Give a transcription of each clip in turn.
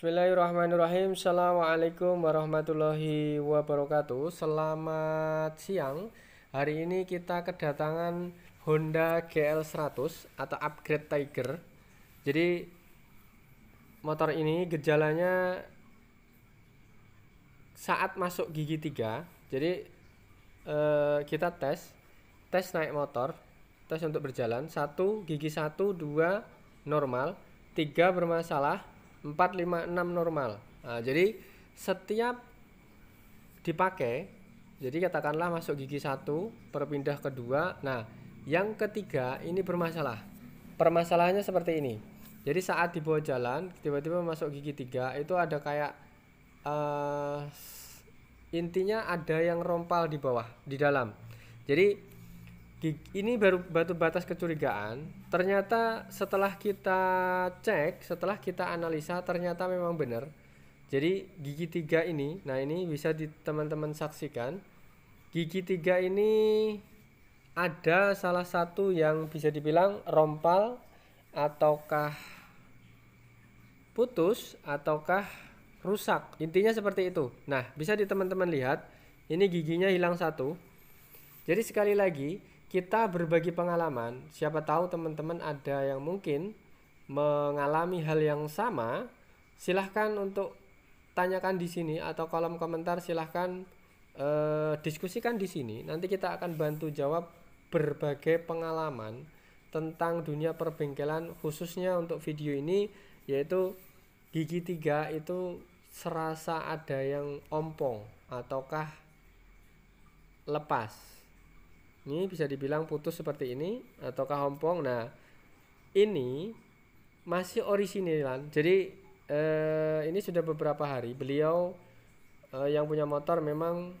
Bismillahirrahmanirrahim Assalamualaikum warahmatullahi wabarakatuh Selamat siang Hari ini kita kedatangan Honda GL100 atau upgrade Tiger Jadi motor ini gejalanya saat masuk gigi 3 Jadi eh, kita tes Tes naik motor Tes untuk berjalan satu gigi satu dua normal tiga bermasalah 4, 5, 6 normal nah, jadi setiap dipakai jadi katakanlah masuk gigi satu berpindah kedua nah yang ketiga ini bermasalah permasalahannya seperti ini jadi saat dibawa jalan tiba-tiba masuk gigi tiga itu ada kayak uh, intinya ada yang rompal di bawah di dalam jadi ini baru batu batas kecurigaan. Ternyata setelah kita cek, setelah kita analisa ternyata memang benar. Jadi gigi tiga ini, nah ini bisa di teman-teman saksikan. Gigi tiga ini ada salah satu yang bisa dibilang rompal ataukah putus ataukah rusak. Intinya seperti itu. Nah, bisa di teman-teman lihat, ini giginya hilang satu. Jadi sekali lagi, kita berbagi pengalaman. Siapa tahu teman-teman ada yang mungkin mengalami hal yang sama. Silahkan untuk tanyakan di sini atau kolom komentar silahkan eh, diskusikan di sini. Nanti kita akan bantu jawab berbagai pengalaman tentang dunia perbengkelan khususnya untuk video ini yaitu gigi tiga itu serasa ada yang ompong ataukah lepas ini bisa dibilang putus seperti ini ataukah hompong. Nah, ini masih orisinilan. Jadi eh, ini sudah beberapa hari beliau eh, yang punya motor memang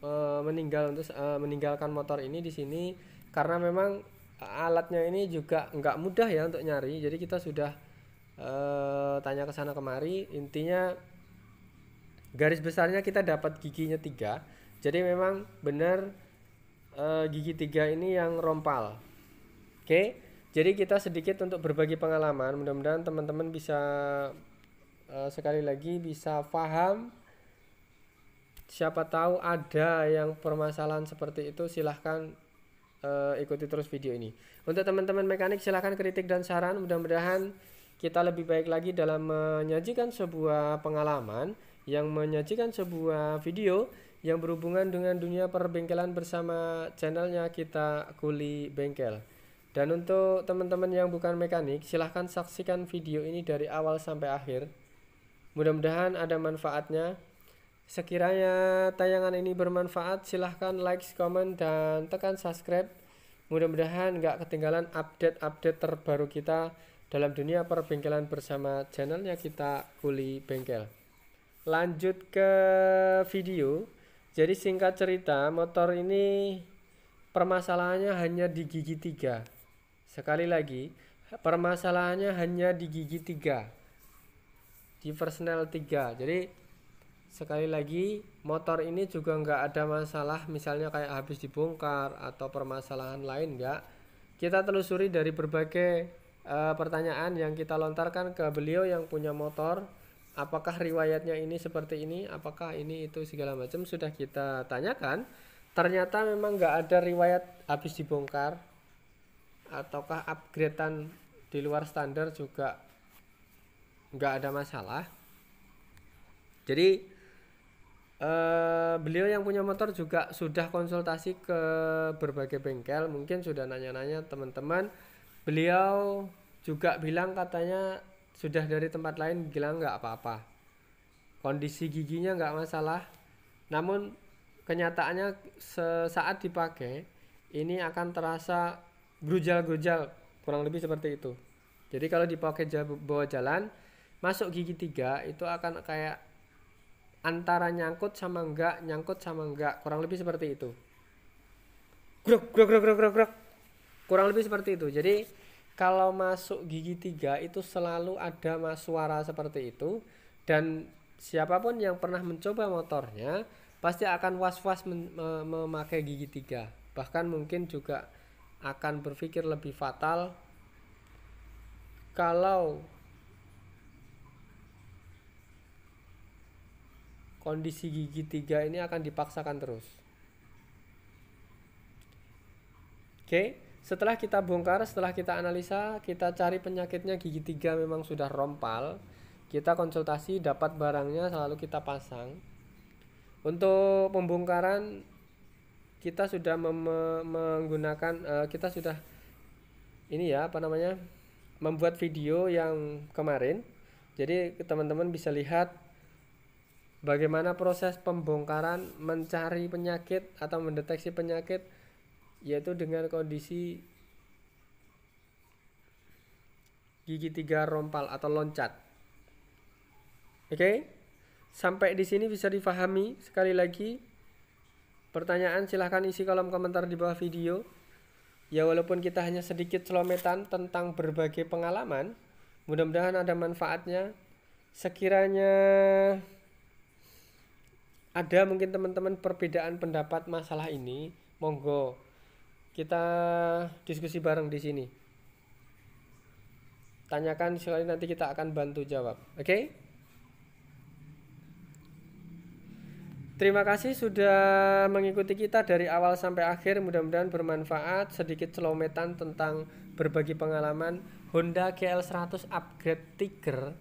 eh, meninggal untuk eh, meninggalkan motor ini di sini karena memang alatnya ini juga nggak mudah ya untuk nyari. Jadi kita sudah eh, tanya ke sana kemari. Intinya garis besarnya kita dapat giginya tiga. Jadi memang benar Eh, gigi tiga ini yang rompal. Oke, jadi kita sedikit untuk berbagi pengalaman. Mudah-mudahan teman-teman bisa uh, sekali lagi bisa paham. Siapa tahu ada yang permasalahan seperti itu, silahkan uh, ikuti terus video ini. Untuk teman-teman mekanik, silahkan kritik dan saran. Mudah-mudahan kita lebih baik lagi dalam menyajikan sebuah pengalaman yang menyajikan sebuah video yang berhubungan dengan dunia perbengkelan bersama channelnya kita Kuli Bengkel. Dan untuk teman-teman yang bukan mekanik, silahkan saksikan video ini dari awal sampai akhir. Mudah-mudahan ada manfaatnya. Sekiranya tayangan ini bermanfaat, silahkan like, comment, dan tekan subscribe. Mudah-mudahan nggak ketinggalan update-update terbaru kita dalam dunia perbengkelan bersama channelnya kita Kuli Bengkel. Lanjut ke video. Jadi singkat cerita, motor ini permasalahannya hanya di gigi tiga. Sekali lagi, permasalahannya hanya di gigi tiga, di persnel tiga. Jadi sekali lagi, motor ini juga nggak ada masalah, misalnya kayak habis dibongkar atau permasalahan lain nggak. Kita telusuri dari berbagai uh, pertanyaan yang kita lontarkan ke beliau yang punya motor apakah riwayatnya ini seperti ini, apakah ini itu segala macam sudah kita tanyakan. Ternyata memang nggak ada riwayat habis dibongkar ataukah upgradean di luar standar juga nggak ada masalah. Jadi eh, beliau yang punya motor juga sudah konsultasi ke berbagai bengkel, mungkin sudah nanya-nanya teman-teman. Beliau juga bilang katanya sudah dari tempat lain bilang nggak apa-apa kondisi giginya nggak masalah namun kenyataannya sesaat dipakai ini akan terasa gerujal-gerujal kurang lebih seperti itu jadi kalau dipakai bawa jalan masuk gigi tiga itu akan kayak antara nyangkut sama enggak nyangkut sama enggak kurang lebih seperti itu grok grok grok grok grok kurang lebih seperti itu jadi kalau masuk gigi tiga itu selalu ada mas suara seperti itu dan siapapun yang pernah mencoba motornya pasti akan was-was memakai gigi tiga bahkan mungkin juga akan berpikir lebih fatal kalau kondisi gigi tiga ini akan dipaksakan terus oke okay? setelah kita bongkar, setelah kita analisa, kita cari penyakitnya gigi tiga memang sudah rompal. Kita konsultasi, dapat barangnya, selalu kita pasang. Untuk pembongkaran, kita sudah menggunakan, uh, kita sudah ini ya, apa namanya, membuat video yang kemarin. Jadi teman-teman bisa lihat bagaimana proses pembongkaran, mencari penyakit atau mendeteksi penyakit yaitu dengan kondisi gigi tiga rompal atau loncat. Oke, okay? sampai di sini bisa difahami sekali lagi. Pertanyaan silahkan isi kolom komentar di bawah video. Ya walaupun kita hanya sedikit selometan tentang berbagai pengalaman, mudah-mudahan ada manfaatnya. Sekiranya ada mungkin teman-teman perbedaan pendapat masalah ini, monggo kita diskusi bareng di sini. Tanyakan sekali nanti kita akan bantu jawab. Oke? Okay? Terima kasih sudah mengikuti kita dari awal sampai akhir. Mudah-mudahan bermanfaat. Sedikit celometan tentang berbagi pengalaman Honda GL100 upgrade Tiger.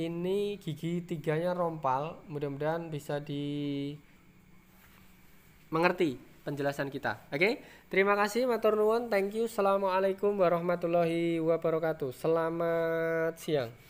Ini gigi tiganya rompal. Mudah-mudahan bisa di mengerti penjelasan kita. Oke, okay? terima kasih matur nuwun, thank you. Assalamualaikum warahmatullahi wabarakatuh. Selamat siang.